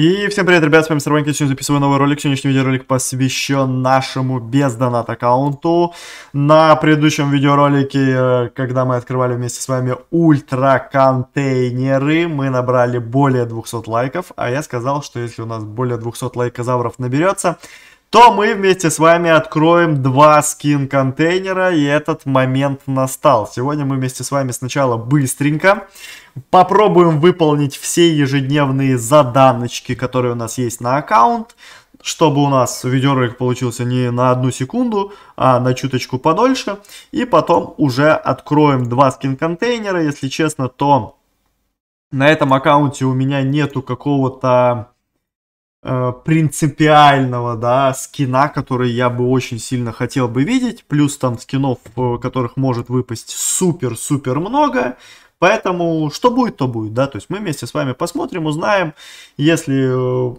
И всем привет, ребят, с вами Сарванька, сегодня записываю новый ролик. Сегодняшний видеоролик посвящен нашему без донат аккаунту. На предыдущем видеоролике, э, когда мы открывали вместе с вами ультра контейнеры, мы набрали более 200 лайков, а я сказал, что если у нас более 200 лайкозавров наберется, то мы вместе с вами откроем два скин контейнера, и этот момент настал. Сегодня мы вместе с вами сначала быстренько попробуем выполнить все ежедневные заданочки, которые у нас есть на аккаунт, чтобы у нас видеоролик получился не на одну секунду, а на чуточку подольше. И потом уже откроем два скин-контейнера. Если честно, то на этом аккаунте у меня нету какого-то Э, принципиального, да, скина, который я бы очень сильно хотел бы видеть, плюс там скинов, э, которых может выпасть супер-супер много, поэтому что будет, то будет, да, то есть мы вместе с вами посмотрим, узнаем, если э,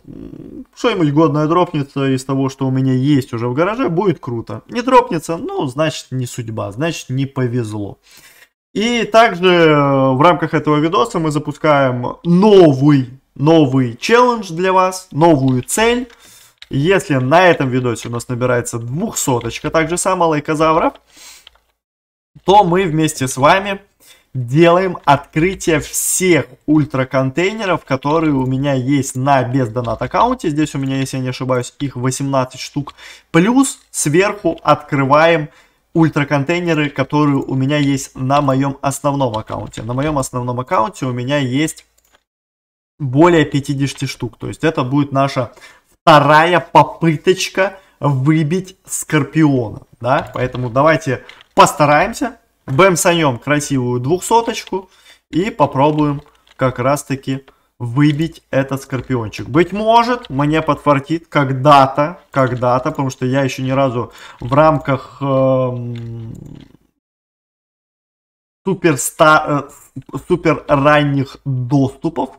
что-нибудь годное дропнется из того, что у меня есть уже в гараже, будет круто, не дропнется, ну, значит, не судьба, значит, не повезло. И также в рамках этого видоса мы запускаем новый новый челлендж для вас, новую цель. Если на этом видосе у нас набирается двухсоточка, так же само лайкозавров, то мы вместе с вами делаем открытие всех ультра контейнеров, которые у меня есть на бездонат аккаунте. Здесь у меня, если я не ошибаюсь, их 18 штук. Плюс сверху открываем ультра контейнеры, которые у меня есть на моем основном аккаунте. На моем основном аккаунте у меня есть более 50 штук. То есть это будет наша вторая попыточка выбить Скорпиона. Да? Поэтому давайте постараемся. санем красивую двухсоточку и попробуем как раз таки выбить этот скорпиончик. Быть может, мне подфартит когда-то, когда-то, потому что я еще ни разу в рамках эм, супер, ста, э, супер ранних доступов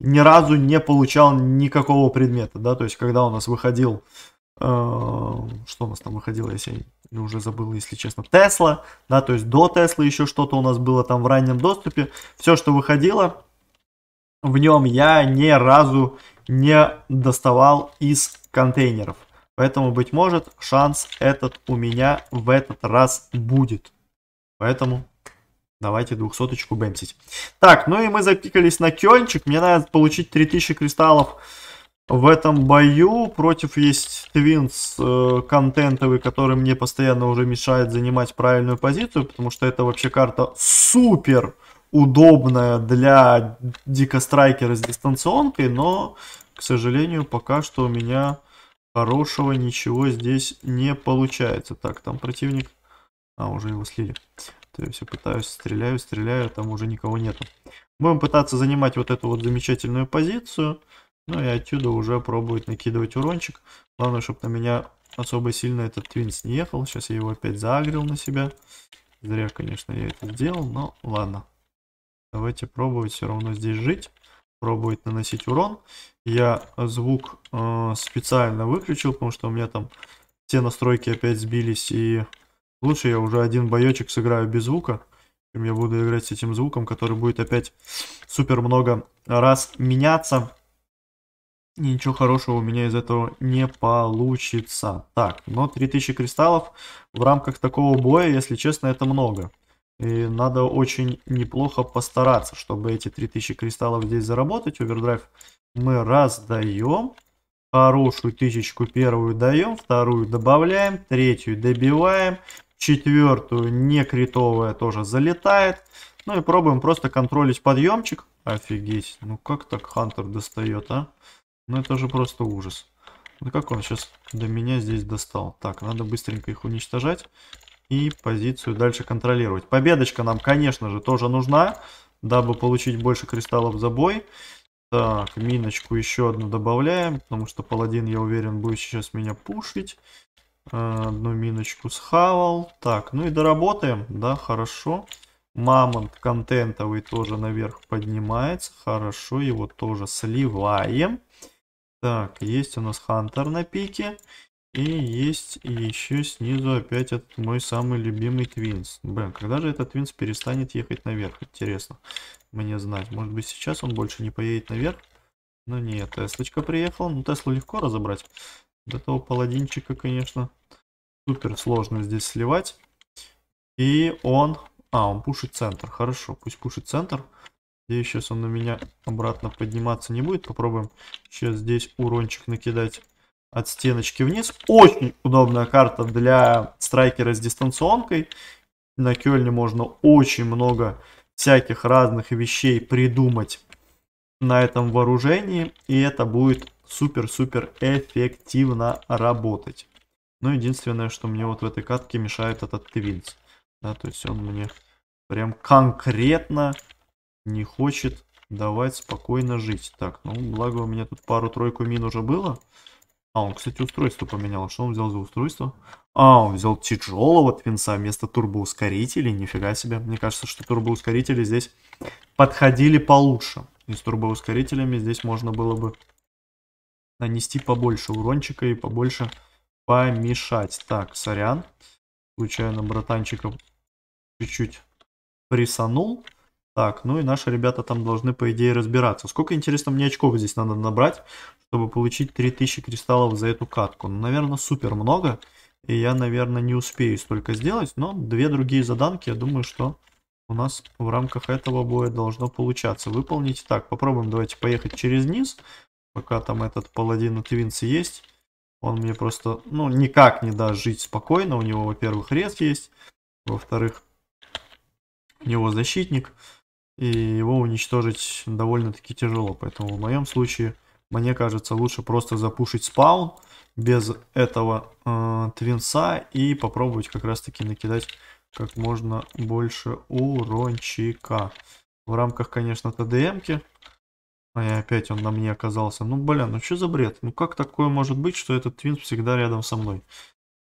ни разу не получал никакого предмета, да, то есть когда у нас выходил, э, что у нас там выходило, если я уже забыл, если честно, Тесла, да, то есть до Теслы еще что-то у нас было там в раннем доступе, все, что выходило, в нем я ни разу не доставал из контейнеров. Поэтому, быть может, шанс этот у меня в этот раз будет. Поэтому Давайте двухсоточку бэмсить. Так, ну и мы запикались на кёнчик. Мне надо получить 3000 кристаллов в этом бою. Против есть твинс э, контентовый, который мне постоянно уже мешает занимать правильную позицию, потому что это вообще карта супер удобная для дикострайкера с дистанционкой, но, к сожалению, пока что у меня хорошего ничего здесь не получается. Так, там противник... А, уже его слили что я все пытаюсь, стреляю, стреляю, а там уже никого нету. Будем пытаться занимать вот эту вот замечательную позицию. Ну и отсюда уже пробует накидывать урончик. Главное, чтобы на меня особо сильно этот твинс не ехал. Сейчас я его опять заагрил на себя. Зря, конечно, я это сделал, но ладно. Давайте пробовать все равно здесь жить. Пробовать наносить урон. Я звук э, специально выключил, потому что у меня там все настройки опять сбились и Лучше я уже один боечек сыграю без звука, чем я буду играть с этим звуком, который будет опять супер много раз меняться. И ничего хорошего у меня из этого не получится. Так, но 3000 кристаллов в рамках такого боя, если честно, это много. И надо очень неплохо постараться, чтобы эти 3000 кристаллов здесь заработать. Овердрайв мы раздаем. Хорошую тысячку первую даем, вторую добавляем, третью добиваем, четвертую не критовая тоже залетает. Ну и пробуем просто контролить подъемчик. Офигеть, ну как так Хантер достает, а? Ну это же просто ужас. Ну как он сейчас до меня здесь достал? Так, надо быстренько их уничтожать и позицию дальше контролировать. Победочка нам, конечно же, тоже нужна, дабы получить больше кристаллов за бой. Так, миночку еще одну добавляем, потому что паладин, я уверен, будет сейчас меня пушить. Одну миночку схавал. Так, ну и доработаем. Да, хорошо. Мамонт контентовый тоже наверх поднимается. Хорошо, его тоже сливаем. Так, есть у нас Хантер на пике. И есть еще снизу опять этот мой самый любимый Твинс. Блин, когда же этот Твинс перестанет ехать наверх? Интересно мне знать. Может быть сейчас он больше не поедет наверх? Ну нет, Теслочка приехала. Ну Теслу легко разобрать. До того паладинчика, конечно, супер сложно здесь сливать. И он... А, он пушит центр. Хорошо, пусть пушит центр. Здесь сейчас он на меня обратно подниматься не будет. Попробуем сейчас здесь урончик накидать от стеночки вниз. Очень удобная карта для страйкера с дистанционкой. На кельне можно очень много всяких разных вещей придумать на этом вооружении. И это будет супер-супер эффективно работать. Но ну, единственное, что мне вот в этой катке мешает этот твинс. Да, то есть он мне прям конкретно не хочет давать спокойно жить. Так, ну благо у меня тут пару-тройку мин уже было. А, он, кстати, устройство поменял. Что он взял за устройство? А, он взял тяжелого твинса вместо турбоускорителей. Нифига себе. Мне кажется, что турбоускорители здесь подходили получше. И с турбоускорителями здесь можно было бы нанести побольше урончика и побольше помешать. Так, сорян. Случайно братанчика чуть-чуть присанул. Так, ну и наши ребята там должны, по идее, разбираться. Сколько, интересно, мне очков здесь надо набрать, чтобы получить 3000 кристаллов за эту катку? Ну, наверное, супер много. И я, наверное, не успею столько сделать. Но две другие заданки, я думаю, что у нас в рамках этого боя должно получаться выполнить. Так, попробуем, давайте поехать через низ пока там этот паладин у Твинса есть. Он мне просто, ну, никак не даст жить спокойно. У него, во-первых, рез есть. Во-вторых, у него защитник. И его уничтожить довольно-таки тяжело. Поэтому в моем случае, мне кажется, лучше просто запушить спаун без этого э, твинса и попробовать как раз-таки накидать как можно больше урончика. В рамках, конечно, ТДМки. А, и опять он на мне оказался. Ну, бля, ну что за бред? Ну, как такое может быть, что этот твинс всегда рядом со мной?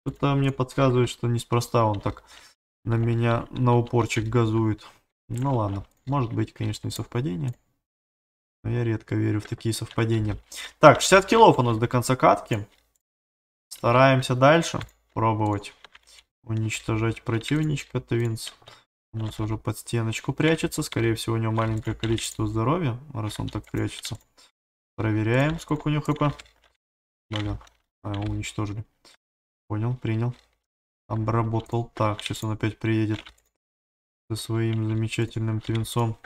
Что-то мне подсказывает, что неспроста он так на меня на упорчик газует. Ну, ладно. Может быть, конечно, и совпадение. Но я редко верю в такие совпадения. Так, 60 килов у нас до конца катки. Стараемся дальше пробовать уничтожать противничка Твинс. Твинс. У нас уже под стеночку прячется. Скорее всего, у него маленькое количество здоровья, раз он так прячется. Проверяем, сколько у него хп. Блин, а, его уничтожили. Понял, принял. Обработал. Так, сейчас он опять приедет со своим замечательным твинцом.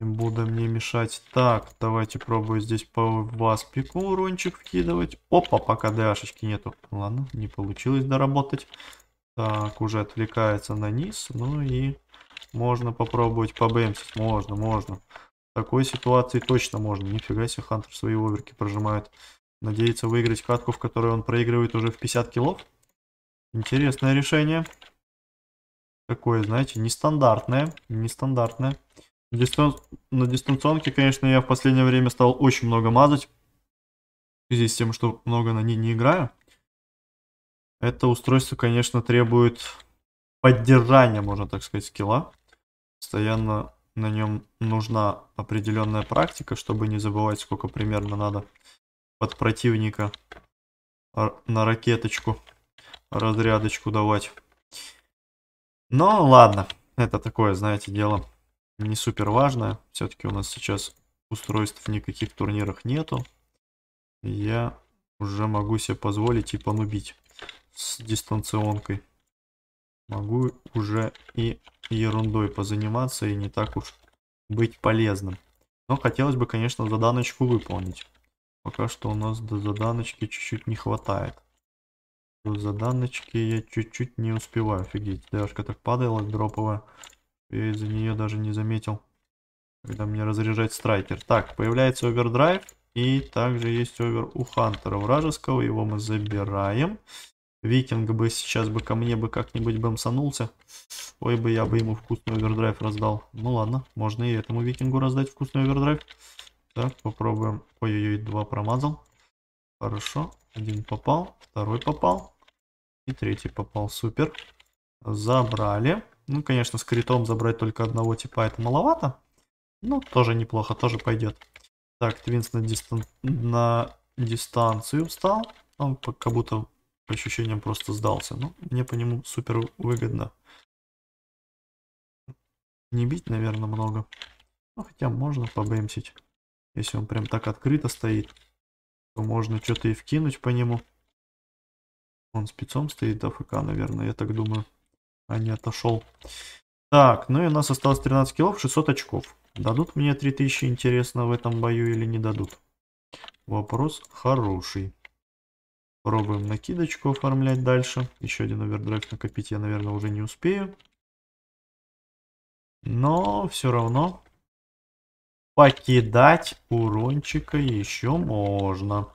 Буду мне мешать. Так, давайте пробую здесь по васпику урончик вкидывать. Опа, пока дашечки нету. Ладно, не получилось доработать. Так, уже отвлекается на низ. Ну и можно попробовать побэмсить. Можно, можно. В такой ситуации точно можно. Нифига себе, Хантер свои оверки прожимает. Надеется выиграть катку, в которой он проигрывает уже в 50 килов. Интересное решение. Такое, знаете, нестандартное. Нестандартное. Дистан... На дистанционке, конечно, я в последнее время стал очень много мазать. В связи с тем, что много на ней не играю. Это устройство, конечно, требует поддержания, можно так сказать, скилла. Постоянно на нем нужна определенная практика, чтобы не забывать, сколько примерно надо под противника на ракеточку, разрядочку давать. Но ладно, это такое, знаете, дело не супер важное. Все-таки у нас сейчас устройств никаких турнирах нету. Я уже могу себе позволить и понубить с дистанционкой. Могу уже и ерундой позаниматься и не так уж быть полезным. Но хотелось бы, конечно, заданочку выполнить. Пока что у нас до заданочки чуть-чуть не хватает. До заданочки я чуть-чуть не успеваю. Офигеть, девушка так падала, дроповая. Я из-за нее даже не заметил, когда мне разряжать страйкер. Так, появляется овердрайв. И также есть овер у Хантера вражеского. Его мы забираем. Викинг бы сейчас бы ко мне бы как-нибудь бэмсанулся. Ой, бы я бы ему вкусный овердрайв раздал. Ну ладно, можно и этому викингу раздать вкусный овердрайв. Так, попробуем. Ой-ой-ой, два промазал. Хорошо. Один попал, второй попал. И третий попал. Супер. Забрали. Ну, конечно, с критом забрать только одного типа это маловато. Но тоже неплохо, тоже пойдет. Так, Твинс на, дистан... на дистанцию встал. Он как будто по ощущениям просто сдался. Но ну, мне по нему супер выгодно. Не бить, наверное, много. Ну, хотя можно побемсить. Если он прям так открыто стоит, то можно что-то и вкинуть по нему. Он спецом стоит АФК, наверное, я так думаю. А не отошел. Так, ну и у нас осталось 13 килов, 600 очков. Дадут мне 3000, интересно, в этом бою или не дадут? Вопрос хороший. Пробуем накидочку оформлять дальше. Еще один овердрайв накопить я, наверное, уже не успею. Но все равно покидать урончика еще можно.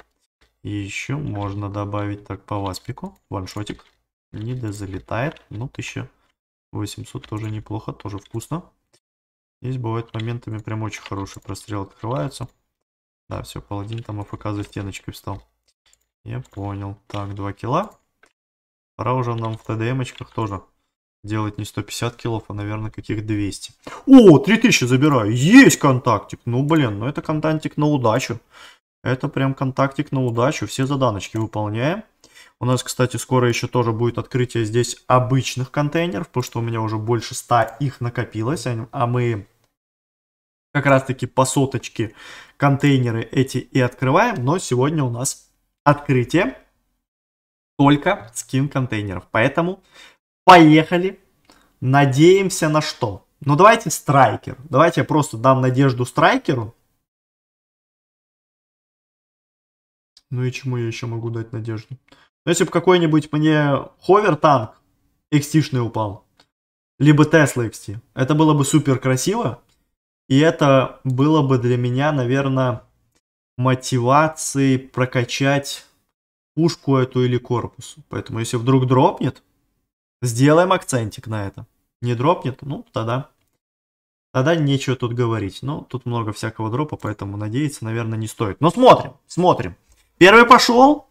Еще можно добавить так по васпику. Ваншотик. Не дозалетает. Ну, 1800 тоже неплохо, тоже вкусно. Здесь бывает моментами прям очень хороший прострел открывается. Да, все, паладин там АФК за стеночкой встал. Я понял. Так, 2 килла. Пора уже нам в ТДМочках тоже делать не 150 килов, а, наверное, каких 200. О, 3000 забираю. Есть контактик. Ну, блин, ну это контактик на удачу. Это прям контактик на удачу. Все заданочки выполняем. У нас, кстати, скоро еще тоже будет открытие здесь обычных контейнеров, потому что у меня уже больше 100 их накопилось, а, а мы как раз-таки по соточке контейнеры эти и открываем. Но сегодня у нас открытие только скин контейнеров. Поэтому поехали. Надеемся на что? Ну давайте страйкер. Давайте я просто дам надежду страйкеру. Ну и чему я еще могу дать надежду? Но ну, если бы какой-нибудь мне ховер танк XT-шный упал, либо Tesla XT, это было бы супер красиво. И это было бы для меня, наверное, мотивацией прокачать пушку эту или корпус. Поэтому если вдруг дропнет, сделаем акцентик на это. Не дропнет, ну тогда тогда нечего тут говорить. Ну, тут много всякого дропа, поэтому надеяться, наверное, не стоит. Но смотрим, смотрим. Первый пошел,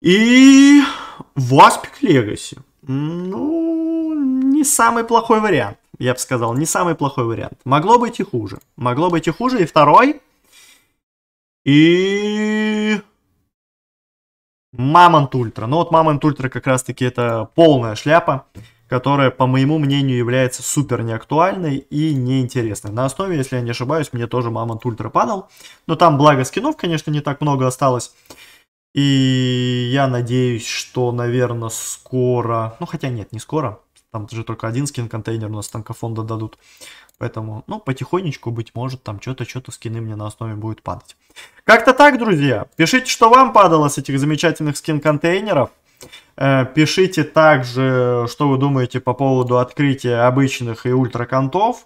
и Waspic легаси, Ну, не самый плохой вариант, я бы сказал, не самый плохой вариант. Могло быть и хуже. Могло быть и хуже. И второй. И... Мамонт Ультра. Ну вот Мамонт Ультра как раз-таки это полная шляпа, которая, по моему мнению, является супер неактуальной и неинтересной. На основе, если я не ошибаюсь, мне тоже Мамонт Ультра падал. Но там, благо, скинов, конечно, не так много осталось. И я надеюсь, что, наверное, скоро... Ну, хотя нет, не скоро. Там же только один скин-контейнер у нас танкофонда дадут. Поэтому, ну, потихонечку, быть может, там что-то, что-то скины мне на основе будет падать. Как-то так, друзья. Пишите, что вам падало с этих замечательных скин-контейнеров. Э, пишите также, что вы думаете по поводу открытия обычных и ультраконтов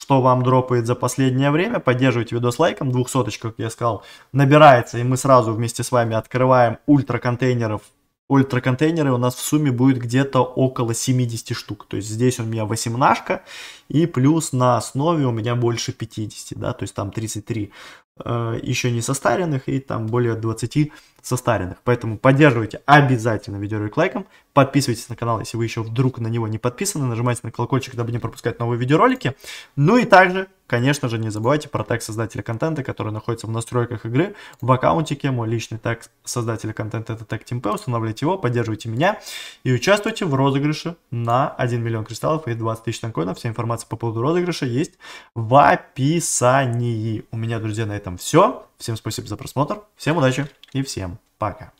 что вам дропает за последнее время. Поддерживайте видос лайком, двухсоточка, как я сказал, набирается, и мы сразу вместе с вами открываем ультра контейнеров. Ультра контейнеры у нас в сумме будет где-то около 70 штук. То есть здесь у меня 18 и плюс на основе у меня больше 50, да, то есть там 33. Э, еще не состаренных и там более 20 состаренных. Поэтому поддерживайте обязательно видеоролик лайком, подписывайтесь на канал, если вы еще вдруг на него не подписаны, нажимайте на колокольчик, дабы не пропускать новые видеоролики. Ну и также Конечно же, не забывайте про тег создателя контента, который находится в настройках игры, в аккаунтике. Мой личный тег создателя контента это тег TeamP. Устанавливайте его, поддерживайте меня и участвуйте в розыгрыше на 1 миллион кристаллов и 20 тысяч танкоинов. Вся информация по поводу розыгрыша есть в описании. У меня, друзья, на этом все. Всем спасибо за просмотр, всем удачи и всем пока.